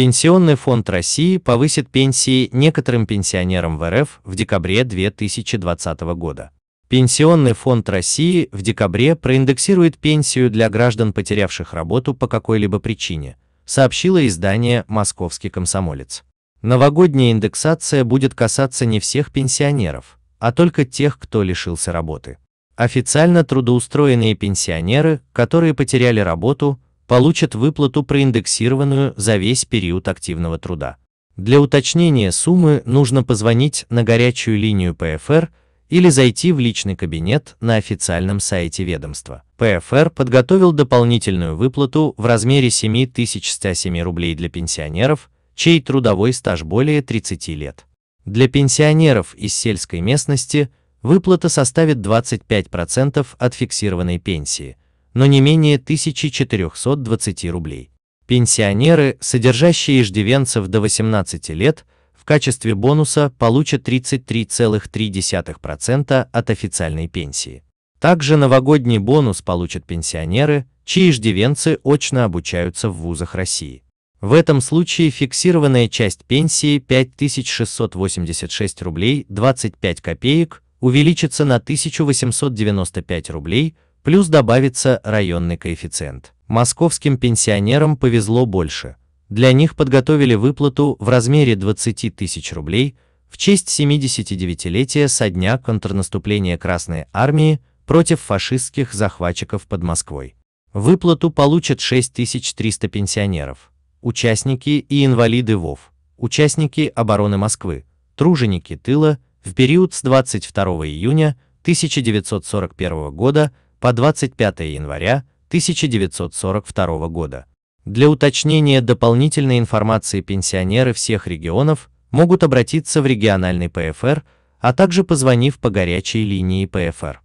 Пенсионный фонд России повысит пенсии некоторым пенсионерам в РФ в декабре 2020 года. Пенсионный фонд России в декабре проиндексирует пенсию для граждан, потерявших работу по какой-либо причине, сообщило издание «Московский комсомолец». Новогодняя индексация будет касаться не всех пенсионеров, а только тех, кто лишился работы. Официально трудоустроенные пенсионеры, которые потеряли работу, получат выплату проиндексированную за весь период активного труда. Для уточнения суммы нужно позвонить на горячую линию ПФР или зайти в личный кабинет на официальном сайте ведомства. ПФР подготовил дополнительную выплату в размере 7107 рублей для пенсионеров, чей трудовой стаж более 30 лет. Для пенсионеров из сельской местности выплата составит 25% от фиксированной пенсии, но не менее 1420 рублей. Пенсионеры, содержащие иждивенцев до 18 лет, в качестве бонуса получат 33,3% от официальной пенсии. Также новогодний бонус получат пенсионеры, чьи иждивенцы очно обучаются в вузах России. В этом случае фиксированная часть пенсии 5686 рублей 25 копеек увеличится на 1895 рублей плюс добавится районный коэффициент. Московским пенсионерам повезло больше. Для них подготовили выплату в размере 20 тысяч рублей в честь 79-летия со дня контрнаступления Красной Армии против фашистских захватчиков под Москвой. Выплату получат 6300 пенсионеров, участники и инвалиды ВОВ, участники обороны Москвы, труженики тыла в период с 22 июня 1941 года по 25 января 1942 года. Для уточнения дополнительной информации пенсионеры всех регионов могут обратиться в региональный ПФР, а также позвонив по горячей линии ПФР.